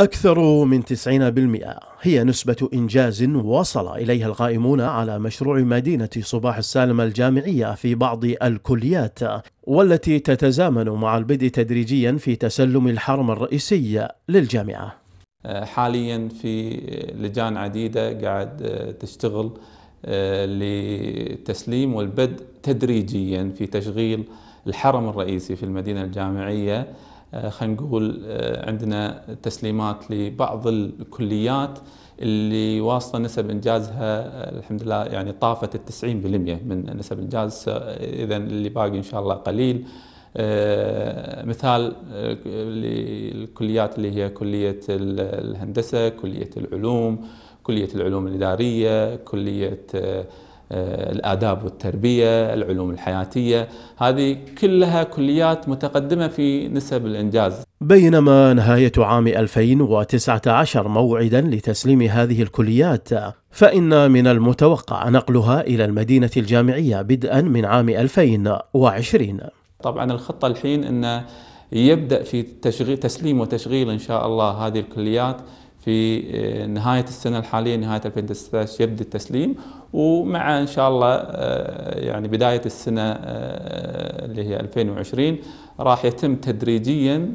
أكثر من 90% هي نسبة إنجاز وصل إليها القائمون على مشروع مدينة صباح السالم الجامعية في بعض الكليات والتي تتزامن مع البدء تدريجيا في تسلم الحرم الرئيسي للجامعة آه، حاليا في لجان عديدة قاعد آه، تشتغل آه، لتسليم والبدء تدريجيا في تشغيل الحرم الرئيسي في المدينة الجامعية آه، خلينا نقول آه، عندنا تسليمات لبعض الكليات اللي واصله نسب انجازها آه، الحمد لله يعني طافت ال 90% من نسب انجاز اذا اللي باقي ان شاء الله قليل مثال الكليات اللي هي كليه الهندسه كليه العلوم كليه العلوم الاداريه كليه آه، الآداب والتربية العلوم الحياتية هذه كلها كليات متقدمة في نسب الإنجاز بينما نهاية عام 2019 موعدا لتسليم هذه الكليات فإن من المتوقع نقلها إلى المدينة الجامعية بدءا من عام 2020 طبعا الخطة الحين أن يبدأ في تشغيل تسليم وتشغيل إن شاء الله هذه الكليات في آه، نهاية السنة الحالية نهاية 2019 يبدأ التسليم ومع إن شاء الله آه، يعني بداية السنة آه، اللي هي 2020 راح يتم تدريجيا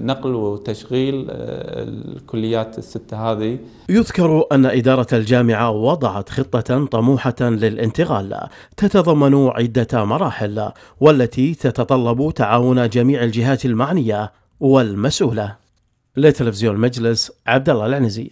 نقل وتشغيل الكليات الستة هذه يذكر أن إدارة الجامعة وضعت خطة طموحة للانتقال تتضمن عدة مراحل والتي تتطلب تعاون جميع الجهات المعنية والمسؤوله لتلفزيون المجلس عبد الله العنزي